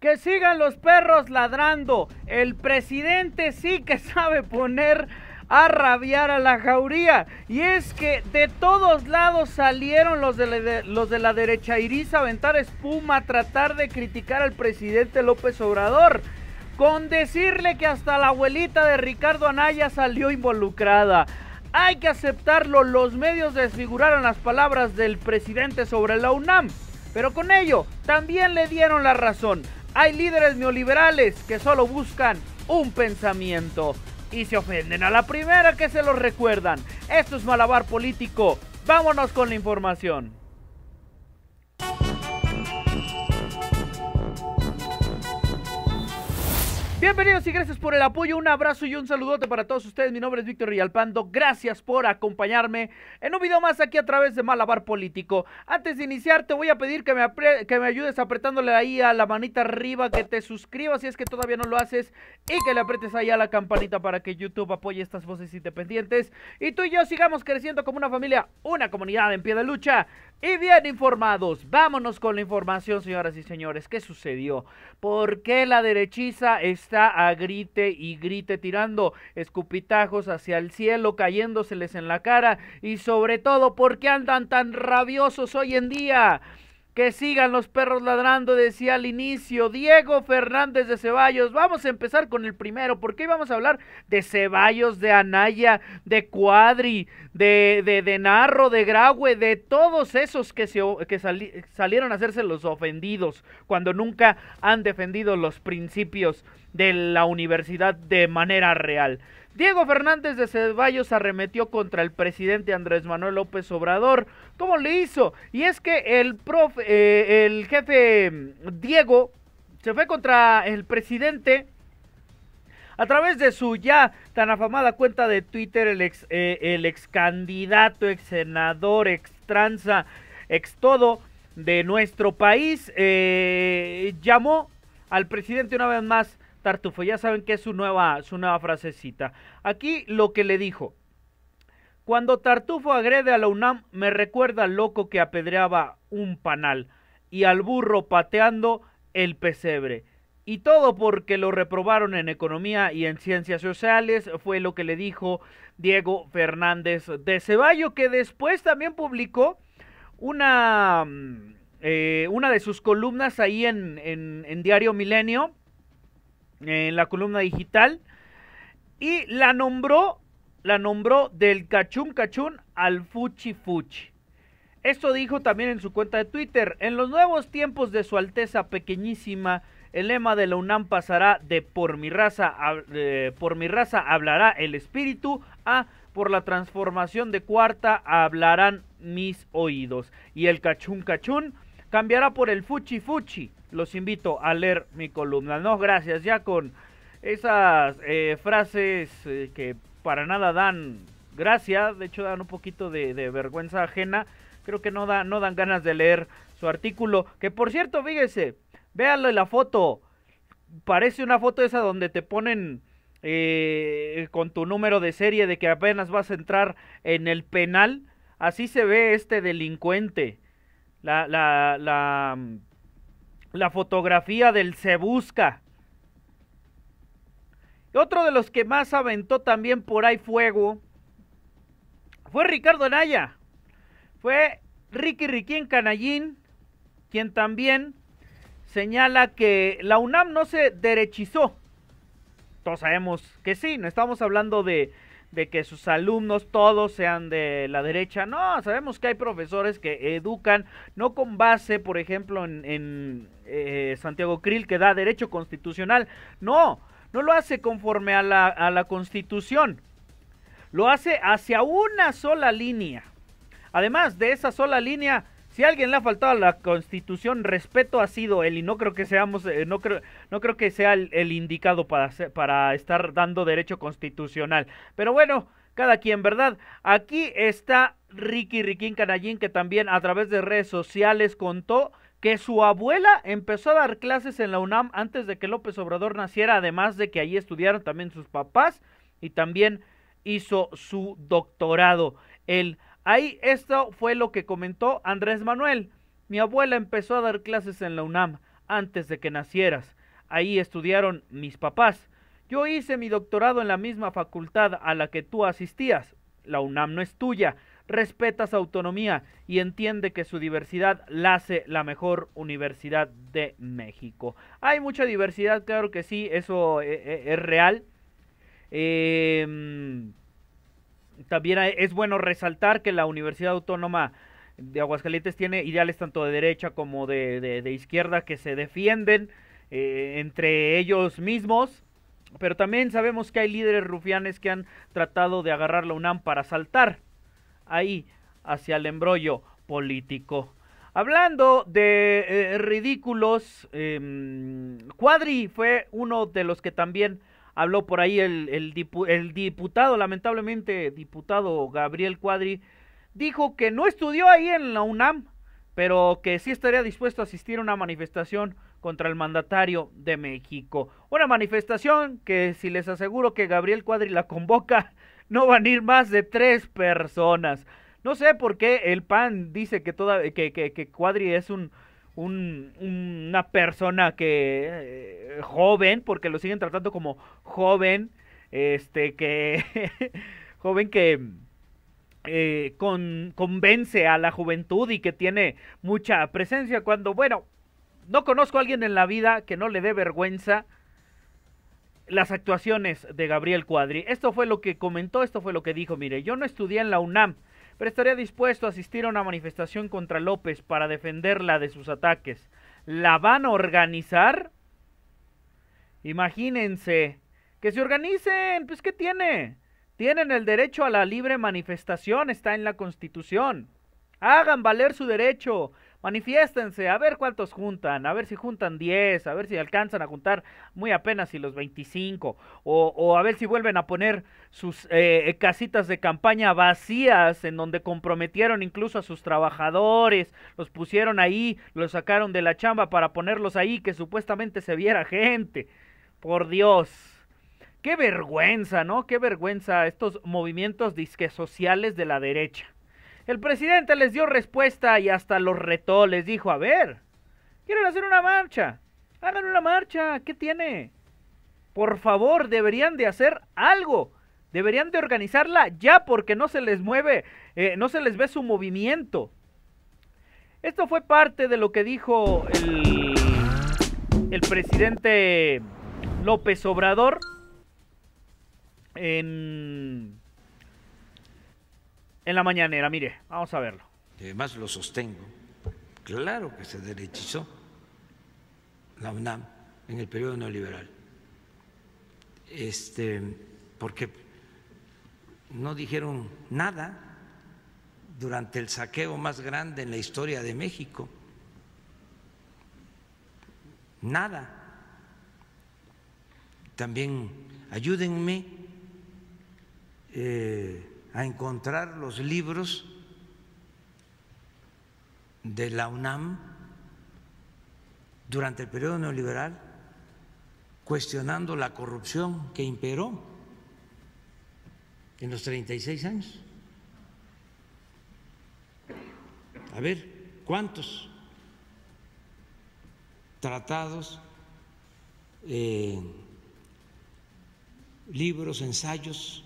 Que sigan los perros ladrando. El presidente sí que sabe poner a rabiar a la jauría. Y es que de todos lados salieron los de la, los de la derecha iris a aventar espuma, a tratar de criticar al presidente López Obrador. Con decirle que hasta la abuelita de Ricardo Anaya salió involucrada. Hay que aceptarlo, los medios desfiguraron las palabras del presidente sobre la UNAM. Pero con ello, también le dieron la razón hay líderes neoliberales que solo buscan un pensamiento y se ofenden a la primera que se los recuerdan. Esto es malabar político. Vámonos con la información. Bienvenidos y gracias por el apoyo, un abrazo y un saludote para todos ustedes. Mi nombre es Víctor Rialpando, Gracias por acompañarme en un video más aquí a través de Malabar Político. Antes de iniciar, te voy a pedir que me, que me ayudes apretándole ahí a la manita arriba, que te suscribas si es que todavía no lo haces y que le apretes ahí a la campanita para que YouTube apoye estas voces independientes. Y tú y yo sigamos creciendo como una familia, una comunidad en pie de lucha. Y bien informados, vámonos con la información, señoras y señores. ¿Qué sucedió? ¿Por qué la derechiza está a grite y grite tirando escupitajos hacia el cielo, cayéndoseles en la cara? Y sobre todo, ¿por qué andan tan rabiosos hoy en día? Que sigan los perros ladrando, decía al inicio Diego Fernández de Ceballos. Vamos a empezar con el primero, porque hoy vamos a hablar de Ceballos, de Anaya, de Cuadri, de, de, de Narro, de Graue, de todos esos que, se, que salieron a hacerse los ofendidos cuando nunca han defendido los principios de la universidad de manera real. Diego Fernández de Ceballos arremetió contra el presidente Andrés Manuel López Obrador. ¿Cómo le hizo? Y es que el, eh, el jefe mm, Diego se fue contra el presidente. A través de su ya tan afamada cuenta de Twitter, el ex, eh, el ex candidato, ex senador, ex tranza, ex todo de nuestro país, eh, llamó al presidente una vez más Tartufo. Ya saben que es su nueva, su nueva frasecita. Aquí lo que le dijo. Cuando Tartufo agrede a la UNAM, me recuerda al loco que apedreaba un panal y al burro pateando el pesebre. Y todo porque lo reprobaron en economía y en ciencias sociales, fue lo que le dijo Diego Fernández de Ceballo, que después también publicó una, mm, eh, una de sus columnas ahí en, en, en Diario Milenio, en la columna digital y la nombró, la nombró del cachún cachún al fuchi fuchi. Esto dijo también en su cuenta de Twitter. En los nuevos tiempos de su Alteza Pequeñísima, el lema de la UNAM pasará de por mi raza, por mi raza hablará el espíritu a por la transformación de cuarta hablarán mis oídos. Y el cachún cachún cambiará por el Fuchi Fuchi. Los invito a leer mi columna. No, gracias. Ya con esas eh, frases eh, que para nada dan gracia, de hecho dan un poquito de, vergüenza ajena. Creo que no, da, no dan ganas de leer su artículo. Que por cierto, fíjese, véanlo la foto. Parece una foto esa donde te ponen eh, con tu número de serie de que apenas vas a entrar en el penal. Así se ve este delincuente la, la, la, mm, la fotografía del Se Busca. otro de los que más aventó también por ahí fuego fue Ricardo Anaya. Fue Ricky Riquín Canallín, quien también señala que la UNAM no se derechizó. Todos sabemos que sí, no estamos hablando de de que sus alumnos todos sean de la derecha. No, sabemos que hay profesores que educan, no con base, por ejemplo, en, eh, Santiago Krill, que da derecho constitucional. No, no lo hace conforme a la, a la constitución. Lo hace hacia una sola línea. Además de esa sola línea, si alguien le ha faltado a la Constitución respeto ha sido él y no creo que seamos eh, no creo no creo que sea el, indicado para para estar dando derecho constitucional. Pero bueno, cada quien, ¿verdad? Aquí está Ricky Riquín Canallín que también a través de redes sociales contó que su abuela empezó a dar clases en la UNAM antes de que López Obrador naciera, además de que allí estudiaron también sus papás y también hizo su doctorado. El Ahí esto fue lo que comentó Andrés Manuel. Mi abuela empezó a dar clases en la UNAM antes de que nacieras. Ahí estudiaron mis papás. Yo hice mi doctorado en la misma facultad a la que tú asistías. La UNAM no es tuya. respetas autonomía y entiende que su diversidad la hace la mejor universidad de México. Hay mucha diversidad, claro que sí, eso eh, eh, es real. Eh, también es bueno resaltar que la Universidad Autónoma de Aguascalientes tiene ideales tanto de derecha como de, izquierda que se defienden eh, entre ellos mismos. Pero también sabemos que hay líderes rufianes que han tratado de agarrar la UNAM para saltar ahí hacia el embrollo político. Hablando de eh, ridículos, em, Cuadri fue uno de los que también habló por ahí el, el, el, diputado, lamentablemente diputado Gabriel Cuadri, dijo que no estudió ahí en la UNAM, pero que sí estaría dispuesto a asistir a una manifestación contra el mandatario de México. Una manifestación que si les aseguro que Gabriel Cuadri la convoca, no van a ir más de tres personas. No sé por qué el PAN dice que, toda, que, que, que Cuadri es un una persona que eh, joven, porque lo siguen tratando como joven, este que joven que eh, convence a la juventud y que tiene mucha presencia cuando, bueno, no conozco a alguien en la vida que no le dé vergüenza las actuaciones de Gabriel Cuadri. Esto fue lo que comentó, esto fue lo que dijo, mire, yo no estudié en la UNAM, pero estaría dispuesto a asistir a una manifestación contra López para defenderla de sus ataques. ¿La van a organizar? Imagínense. Que se organicen, pues ¿qué tiene? Tienen el derecho a la libre manifestación, está en la Constitución. Hagan valer su derecho manifiéstense, a ver cuántos juntan, a ver si juntan 10, a ver si alcanzan a juntar muy apenas si los 25, o, o a ver si vuelven a poner sus eh, eh, casitas de campaña vacías en donde comprometieron incluso a sus trabajadores, los pusieron ahí, los sacaron de la chamba para ponerlos ahí que supuestamente se viera gente. Por Dios. Qué vergüenza, ¿no? Qué vergüenza estos movimientos disque sociales de la derecha. El presidente les dio respuesta y hasta los retó, les dijo, a ver, quieren hacer una marcha, hagan una marcha, ¿qué tiene? Por favor, deberían de hacer algo, deberían de organizarla ya porque no se les mueve, eh, no se les ve su movimiento. Esto fue parte de lo que dijo el presidente López Obrador en en la mañanera. Mire, vamos a verlo. Además lo sostengo. Claro que se derechizó la UNAM en el periodo neoliberal. Este, porque no dijeron nada durante el saqueo más grande en la historia de México. Nada. También ayúdenme. Eh, a encontrar los libros de la UNAM durante el periodo neoliberal cuestionando la corrupción que imperó en los 36 años. A ver, ¿cuántos tratados, eh, libros, ensayos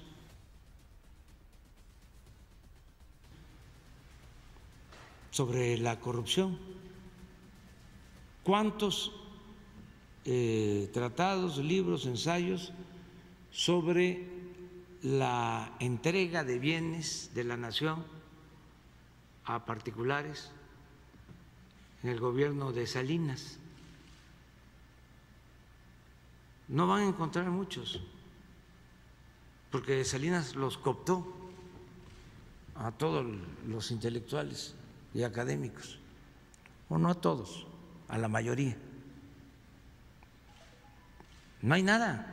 sobre la corrupción. ¿Cuántos eh, tratados, libros, ensayos sobre la entrega de bienes de la nación a particulares en el gobierno de Salinas? No van a encontrar muchos, porque Salinas los cooptó a todos los intelectuales y académicos, o no a todos, a la mayoría. No hay nada.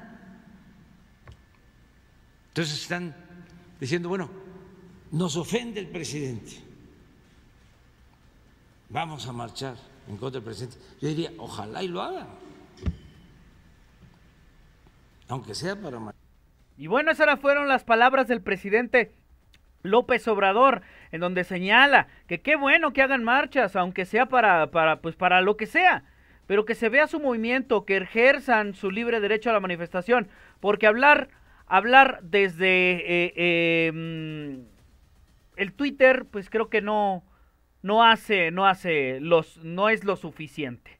Entonces están diciendo, bueno, nos ofende el presidente, vamos a marchar en contra del presidente. Yo diría, ojalá y lo haga, aunque sea para Y bueno, esas fueron las palabras del presidente López Obrador, en donde señala que qué bueno que hagan marchas, aunque sea para, para, pues para lo que sea, pero que se vea su movimiento, que ejerzan su libre derecho a la manifestación, porque hablar, hablar desde eh, eh, mm, el Twitter, pues creo que no, no hace, no hace los, no es lo suficiente.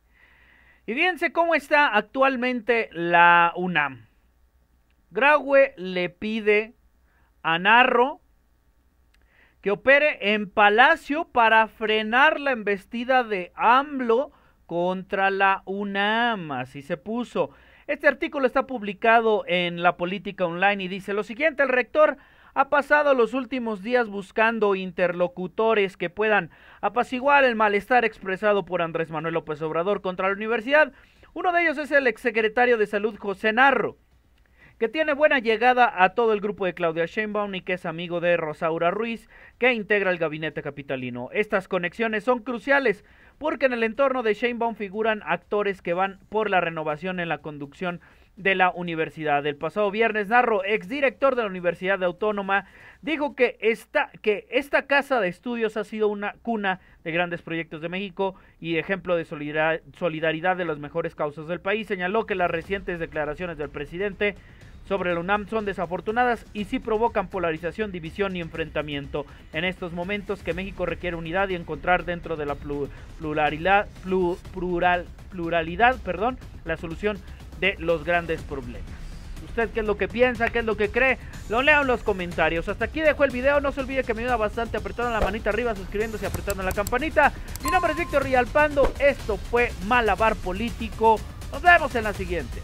Y fíjense cómo está actualmente la UNAM. Graue le pide a Narro, que opere en Palacio para frenar la embestida de AMLO contra la UNAM. Así se puso. Este artículo está publicado en La Política Online y dice lo siguiente, el rector ha pasado los últimos días buscando interlocutores que puedan apaciguar el malestar expresado por Andrés Manuel López Obrador contra la universidad. Uno de ellos es el exsecretario de Salud José Narro que tiene buena llegada a todo el grupo de Claudia Sheinbaum y que es amigo de Rosaura Ruiz, que integra el gabinete capitalino. Estas conexiones son cruciales porque en el entorno de Sheinbaum figuran actores que van por la renovación en la conducción de la universidad. El pasado viernes, Narro, exdirector de la Universidad Autónoma, dijo que esta casa de estudios ha sido una cuna de grandes proyectos de México y ejemplo de solidaridad de las mejores causas del país. Señaló que las recientes declaraciones del presidente sobre la UNAM son desafortunadas y sí provocan polarización, división y enfrentamiento. En estos momentos que México requiere unidad y encontrar dentro de la pluralidad, pluralidad la solución de los grandes problemas. ¿Usted qué es lo que piensa? ¿Qué es lo que cree? Lo leo en los comentarios. Hasta aquí dejo el video. No se olvide que me ayuda bastante apretando la manita arriba, suscribiéndose y apretando la campanita. Mi nombre es Víctor Rialpando. Esto fue Malabar Político. Nos vemos en la siguiente.